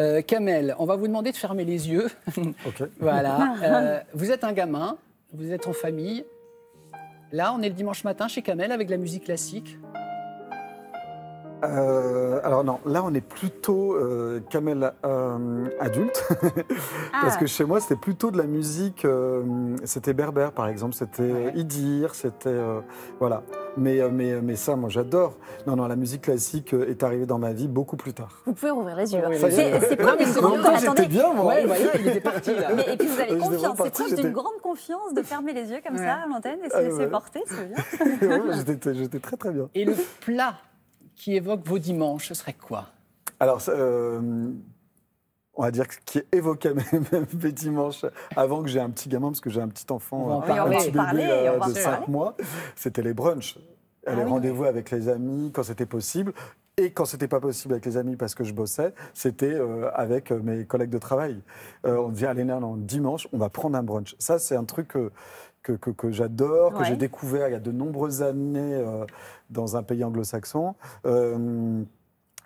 Euh, Kamel, on va vous demander de fermer les yeux. Ok. voilà. Ah, ah. Euh, vous êtes un gamin, vous êtes en famille. Là, on est le dimanche matin chez Kamel avec la musique classique euh, alors non, là on est plutôt euh, camel euh, adulte, parce ah. que chez moi c'était plutôt de la musique, euh, c'était berbère par exemple, c'était Idir, c'était euh, voilà. Mais, euh, mais, mais ça, moi j'adore. Non, non, la musique classique est arrivée dans ma vie beaucoup plus tard. Vous pouvez rouvrir les yeux. C'est c'est proche d'une grande confiance. bien, moi. Ouais, ouais, il était parti, Mais, et puis vous avez confiance. C'est preuve une grande confiance de fermer les yeux comme ça à l'antenne et se laisser ah porter, c'est bien. J'étais très très bien. Et le plat qui évoque vos dimanches, ce serait quoi Alors, euh, on va dire qui évoquait mes, mes dimanches avant que j'ai un petit gamin, parce que j'ai un petit enfant, de 5 mois, c'était les brunchs. Ah les rendez-vous avec les amis quand c'était possible. Et quand c'était pas possible avec les amis parce que je bossais, c'était euh, avec euh, mes collègues de travail. on vient à l'énergie, dimanche, on va prendre un brunch. Ça, c'est un truc que, j'adore, que j'ai découvert il y a de nombreuses années euh, dans un pays anglo-saxon. Euh,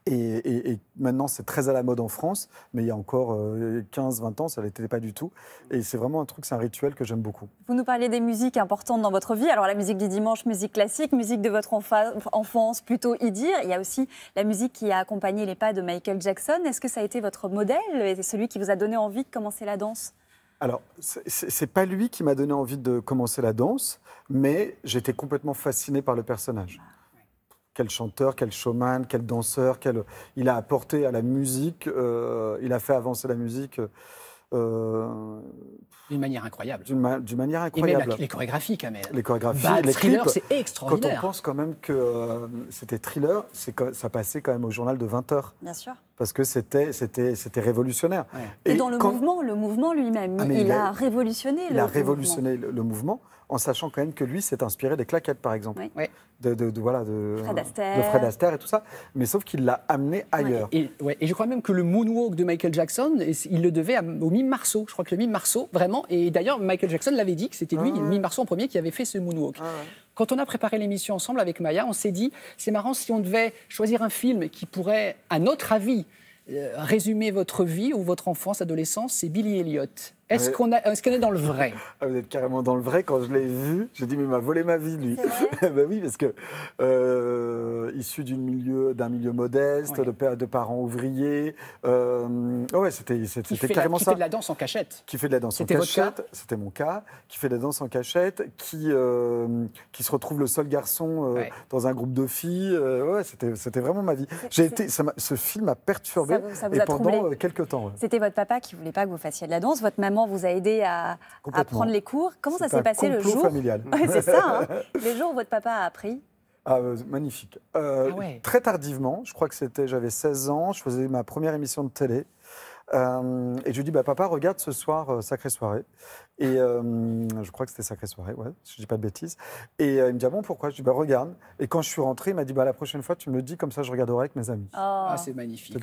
et, et, maintenant, c'est très à la mode en France, mais il y a encore 15-20 euh, ans, ça ne l'était pas du tout. Et c'est vraiment un truc, c'est un rituel que j'aime beaucoup. Vous nous parlez des musiques importantes dans votre vie. Alors, la musique du dimanche, musique classique, musique de votre enfance, plutôt idir. Il y a aussi la musique qui a accompagné les pas de Michael Jackson. Est-ce que ça a été votre modèle et celui qui vous a donné envie de commencer la danse alors, c'est pas lui qui m'a donné envie de commencer la danse, mais j'étais complètement fasciné par le personnage. Quel chanteur, quel showman, quel danseur, quel... il a apporté à la musique, euh, il a fait avancer la musique. Euh, d'une manière incroyable. D'une manière incroyable. Et les chorégraphies, quand même. Les chorégraphies, bah, les thriller, c'est extraordinaire. Quand on pense quand même que euh, c'était thriller, ça passait quand même au journal de 20 heures. Bien sûr parce que c'était, c'était, c'était révolutionnaire. Et, dans le mouvement, le mouvement lui-même, ah, il, a, révolutionné il a révolutionné le, mouvement, en sachant quand même que lui s'est inspiré des claquettes, par exemple. Oui. De, voilà, de, Fred euh, Astaire. de Fred Astaire et tout ça, mais sauf qu'il l'a amené ailleurs. Et, je crois même que le moonwalk de Michael Jackson, il le devait au mime Marceau. Je crois que le mime Marceau, vraiment, et d'ailleurs Michael Jackson l'avait dit que c'était lui, le ah mime Marceau en premier, qui avait fait ce moonwalk. Ah quand on a préparé l'émission ensemble avec Maya, on s'est dit, c'est marrant si on devait choisir un film qui pourrait, à notre avis, euh, résumer votre vie ou votre enfance, adolescence, c'est Billy Elliot. Est-ce qu'on est, dans le vrai ah, Vous êtes carrément dans le vrai. Quand je l'ai vu, j'ai dit, mais il m'a volé ma vie, lui. ben oui, parce que euh, issu d'un milieu, milieu modeste, de, de, parents ouvriers. Euh, ouais, c'était carrément ça. Qui fait de la danse en cachette. Qui fait de la danse en cachette. C'était mon cas. Qui fait de la danse en cachette, qui, euh, qui se retrouve le seul garçon dans un groupe de filles. ouais, c'était vraiment ma vie. Été, ça ce film a perturbé. et pendant quelques temps. C'était votre papa qui voulait pas que vous fassiez de la danse. Votre maman vous a aidé à, apprendre prendre les cours. Comment ça s'est passé le jour familial. c'est ça, hein. les le où votre papa a appris. Ah, euh, magnifique. Euh, ah très tardivement, je crois que c'était, j'avais 16 ans, je faisais ma première émission de télé. Euh, et je lui dis, bah, papa, regarde ce soir, Sacré Sacrée Soirée. Et je crois que c'était Sacrée Soirée, ouais, je dis pas de bêtises. Et il me dit, ah bon, pourquoi Je dis, bah, regarde. Et quand je suis rentré, il m'a dit, bah, la prochaine fois, tu me le dis, comme ça, je regarderai avec mes amis. Oh. Ah, c'est magnifique.